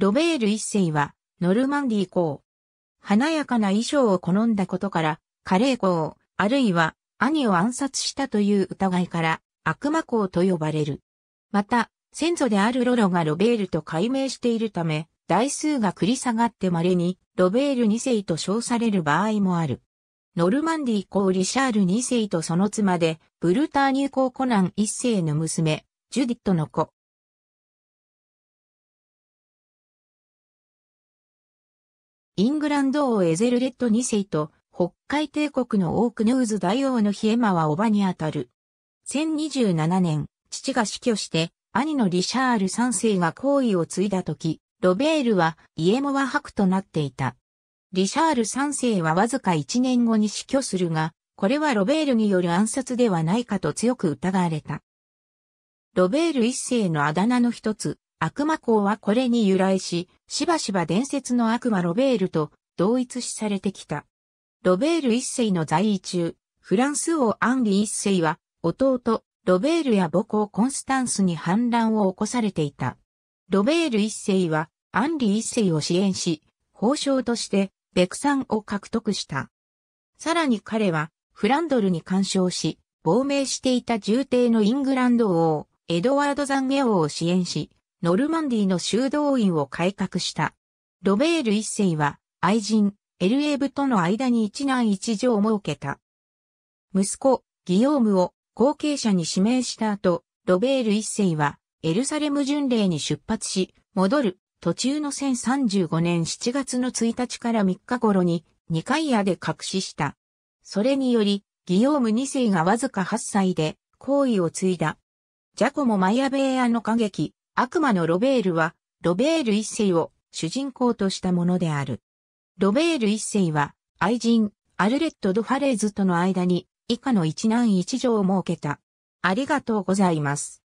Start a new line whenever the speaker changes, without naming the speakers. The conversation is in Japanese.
ロベール一世は、ノル
マンディー公。華やかな衣装を好んだことから、カレー公、あるいは、兄を暗殺したという疑いから、悪魔公と呼ばれる。また、先祖であるロロがロベールと改名しているため、台数が繰り下がって稀に、ロベール二世と称される場合もある。ノルマンディー公リシャール二世とその妻で、ブルターニュ公コナン一世の娘、ジュディットの子、イングランド王エゼルレッド2世と、北海帝国のオークヌーズ大王のヒエマは叔母にあたる。1027年、父が死去して、兄のリシャール3世が皇位を継いだ時、ロベールはイエモワ伯となっていた。リシャール3世はわずか1年後に死去するが、これはロベールによる暗殺ではないかと強く疑われた。ロベール1世のあだ名の一つ、悪魔公はこれに由来し、しばしば伝説の悪魔ロベールと同一視されてきた。ロベール一世の在位中、フランス王アンリ一世は、弟、ロベールや母校コンスタンスに反乱を起こされていた。ロベール一世は、アンリ一世を支援し、法相として、ベクサンを獲得した。さらに彼は、フランドルに干渉し、亡命していた重帝のイングランド王、エドワード・ザンゲ王を支援し、ノルマンディの修道院を改革した。ロベール一世は、愛人、エルエーブとの間に一男一女を設けた。息子、ギヨームを後継者に指名した後、ロベール一世は、エルサレム巡礼に出発し、戻る、途中の1035年7月の1日から3日頃に、ニカイアで隠しした。それにより、ギヨーム二世がわずか8歳で、行為を継いだ。ジャコモ・マイアベーアの歌劇、悪魔のロベールは、ロベール一世を主人公としたものである。ロベール一世は、愛人、アルレット・ド・ファレーズとの間に、以下の一男一女を設けた。ありがとうございます。